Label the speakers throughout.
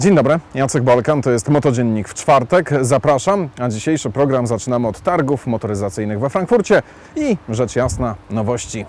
Speaker 1: Dzień dobry, Jacek Balkan, to jest Motodziennik w czwartek. Zapraszam, a dzisiejszy program zaczynamy od targów motoryzacyjnych we Frankfurcie i rzecz jasna nowości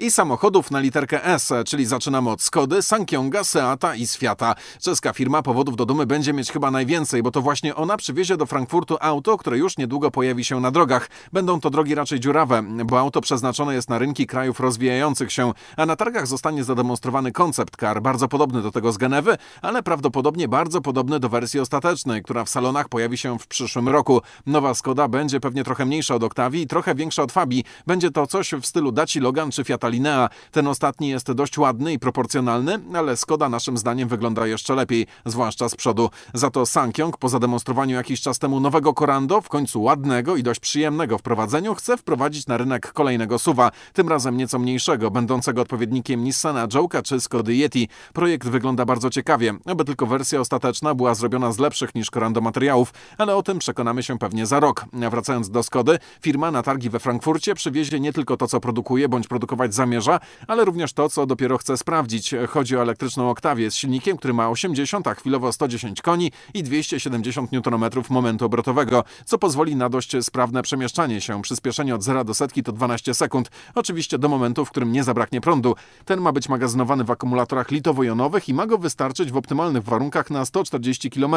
Speaker 1: i samochodów na literkę S, czyli zaczynamy od Skody, Sankionga, Seata i Sfiata. Czeska firma powodów do dumy będzie mieć chyba najwięcej, bo to właśnie ona przywiezie do Frankfurtu auto, które już niedługo pojawi się na drogach. Będą to drogi raczej dziurawe, bo auto przeznaczone jest na rynki krajów rozwijających się, a na targach zostanie zademonstrowany koncept car, bardzo podobny do tego z Genewy, ale prawdopodobnie bardzo podobny do wersji ostatecznej, która w salonach pojawi się w przyszłym roku. Nowa Skoda będzie pewnie trochę mniejsza od Octavii i trochę większa od Fabii. Będzie to coś w stylu Daci Logan czy Fiata Linea. Ten ostatni jest dość ładny i proporcjonalny, ale Skoda naszym zdaniem wygląda jeszcze lepiej, zwłaszcza z przodu. Za to Sankyong po zademonstrowaniu jakiś czas temu nowego Corando, w końcu ładnego i dość przyjemnego w prowadzeniu, chce wprowadzić na rynek kolejnego suwa, tym razem nieco mniejszego, będącego odpowiednikiem Nissana Joke'a czy Skody Yeti. Projekt wygląda bardzo ciekawie, aby tylko wersja ostateczna była zrobiona z lepszych niż Corando materiałów, ale o tym przekonamy się pewnie za rok. wracając do Skody, firma na targi we Frankfurcie przywiezie nie tylko to, co produkuje bądź produkować zamierza, ale również to, co dopiero chce sprawdzić. Chodzi o elektryczną oktawię z silnikiem, który ma 80, a chwilowo 110 koni i 270 Nm momentu obrotowego, co pozwoli na dość sprawne przemieszczanie się. Przyspieszenie od 0 do setki to 12 sekund, oczywiście do momentu, w którym nie zabraknie prądu. Ten ma być magazynowany w akumulatorach litowo-jonowych i ma go wystarczyć w optymalnych warunkach na 140 km,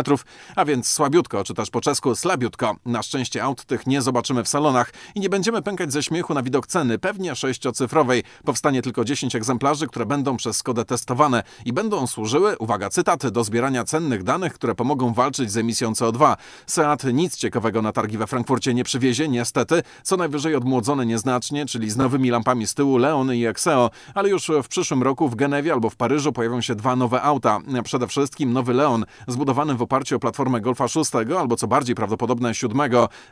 Speaker 1: a więc słabiutko, czy też po czesku slabiutko. Na szczęście aut tych nie zobaczymy w salonach i nie będziemy pękać ze śmiechu na widok ceny, pewnie sześciocyfrowej. Powstanie tylko 10 egzemplarzy, które będą przez Skodę testowane i będą służyły, uwaga, cytat, do zbierania cennych danych, które pomogą walczyć z emisją CO2. Seat nic ciekawego na targi we Frankfurcie nie przywiezie, niestety, co najwyżej odmłodzone nieznacznie, czyli z nowymi lampami z tyłu Leon i Exeo, ale już w przyszłym roku w Genewie albo w Paryżu pojawią się dwa nowe auta. Przede wszystkim nowy Leon, zbudowany w oparciu o platformę Golfa 6 albo co bardziej prawdopodobne 7.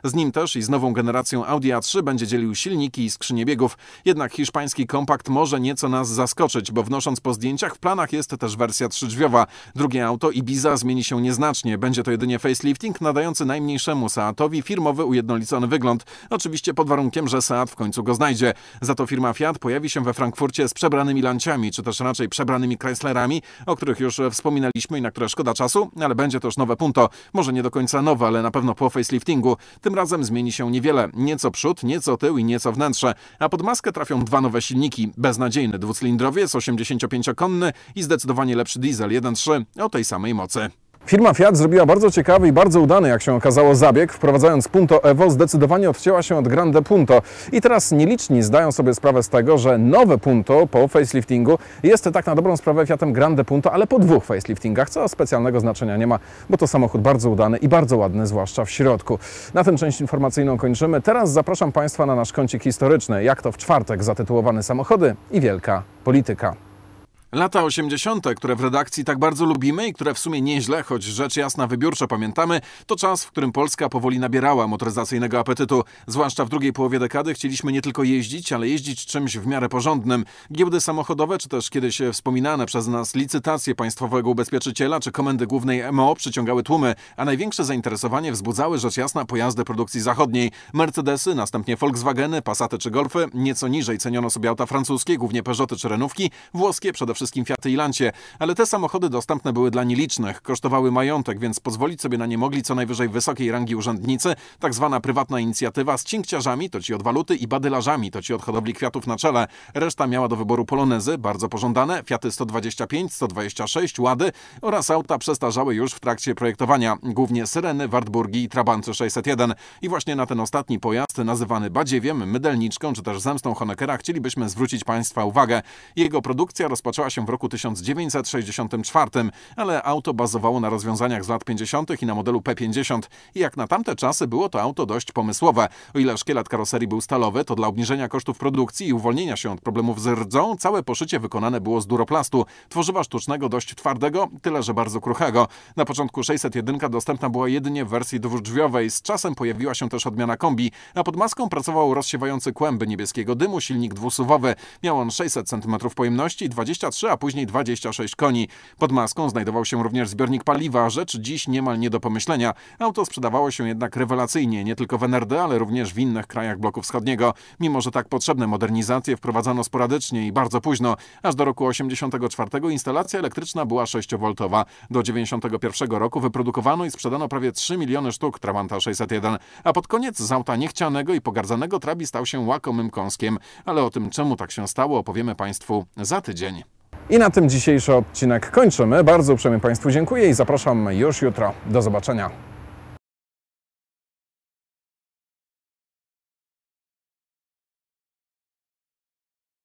Speaker 1: Z nim też i z nową generacją Audi A3 będzie dzielił silniki i skrzynie biegów. Jednak hiszpański kompakt może nieco nas zaskoczyć, bo wnosząc po zdjęciach w planach jest też wersja trzydrzwiowa. Drugie auto Ibiza zmieni się nieznacznie. Będzie to jedynie facelifting nadający najmniejszemu Seatowi firmowy ujednolicony wygląd. Oczywiście pod warunkiem, że Seat w końcu go znajdzie. Za to firma Fiat pojawi się we Frankfurcie z przebranymi lanciami, czy też raczej przebranymi Chryslerami, o których już wspominaliśmy i na które szkoda czasu, ale będzie to już nowe punto. Może nie do końca nowe, ale na pewno po faceliftingu. Tym razem zmieni się niewiele. Nieco przód, nieco tył i nieco wnętrze. A pod maskę trafią dwa nowe silniki silniki beznadziejne dwucylindrowiec, 85-konny i zdecydowanie lepszy diesel 1.3 o tej samej mocy. Firma Fiat zrobiła bardzo ciekawy i bardzo udany, jak się okazało, zabieg. Wprowadzając Punto Evo, zdecydowanie odcięła się od Grande Punto. I teraz nieliczni zdają sobie sprawę z tego, że nowe Punto po faceliftingu jest tak na dobrą sprawę Fiatem Grande Punto, ale po dwóch faceliftingach, co specjalnego znaczenia nie ma, bo to samochód bardzo udany i bardzo ładny, zwłaszcza w środku. Na tę część informacyjną kończymy. Teraz zapraszam Państwa na nasz kącik historyczny, jak to w czwartek zatytułowany samochody i wielka polityka. Lata 80., które w redakcji tak bardzo lubimy i które w sumie nieźle, choć rzecz jasna wybiórczo pamiętamy, to czas, w którym Polska powoli nabierała motoryzacyjnego apetytu. Zwłaszcza w drugiej połowie dekady chcieliśmy nie tylko jeździć, ale jeździć czymś w miarę porządnym. Giełdy samochodowe, czy też kiedyś e, wspominane przez nas licytacje Państwowego Ubezpieczyciela czy Komendy Głównej MO przyciągały tłumy, a największe zainteresowanie wzbudzały rzecz jasna pojazdy produkcji zachodniej. Mercedesy, następnie Volkswageny, Passaty czy Golfy, nieco niżej ceniono sobie auta francuskie, głównie Peugeoty czy Renówki, włoskie przede wszystkim wszystkim Fiaty i Lancie, ale te samochody dostępne były dla nielicznych, kosztowały majątek, więc pozwolić sobie na nie mogli co najwyżej wysokiej rangi urzędnicy, tak zwana prywatna inicjatywa z cinkciarzami, to ci od waluty i badylarzami, to ci od hodowli kwiatów na czele. Reszta miała do wyboru polonezy, bardzo pożądane, Fiaty 125, 126, Łady oraz auta przestarzałe już w trakcie projektowania, głównie Syreny, Wartburgi i Trabancy 601. I właśnie na ten ostatni pojazd, nazywany badziewiem, mydelniczką czy też zemstą Honeckera, chcielibyśmy zwrócić Państwa uwagę. Jego produkcja rozpoczęła się w roku 1964, ale auto bazowało na rozwiązaniach z lat 50. i na modelu P50 i jak na tamte czasy było to auto dość pomysłowe. O ile szkielet karoserii był stalowy, to dla obniżenia kosztów produkcji i uwolnienia się od problemów z rdzą całe poszycie wykonane było z duroplastu, tworzywa sztucznego dość twardego, tyle że bardzo kruchego. Na początku 601 dostępna była jedynie w wersji dwurdrzwiowej, z czasem pojawiła się też odmiana kombi, a pod maską pracował rozsiewający kłęby niebieskiego dymu silnik dwusuwowy. Miał on 600 cm pojemności i 23 a później 26 koni. Pod maską znajdował się również zbiornik paliwa, rzecz dziś niemal nie do pomyślenia. Auto sprzedawało się jednak rewelacyjnie, nie tylko w NRD, ale również w innych krajach bloku wschodniego. Mimo, że tak potrzebne modernizacje wprowadzano sporadycznie i bardzo późno. Aż do roku 84 instalacja elektryczna była 6V. Do 91 roku wyprodukowano i sprzedano prawie 3 miliony sztuk Trabanta 601, a pod koniec z auta niechcianego i pogardzanego Trabi stał się łakomym kąskiem. Ale o tym, czemu tak się stało, opowiemy Państwu za tydzień. I na tym dzisiejszy odcinek kończymy. Bardzo uprzejmie Państwu dziękuję i zapraszam już jutro. Do zobaczenia.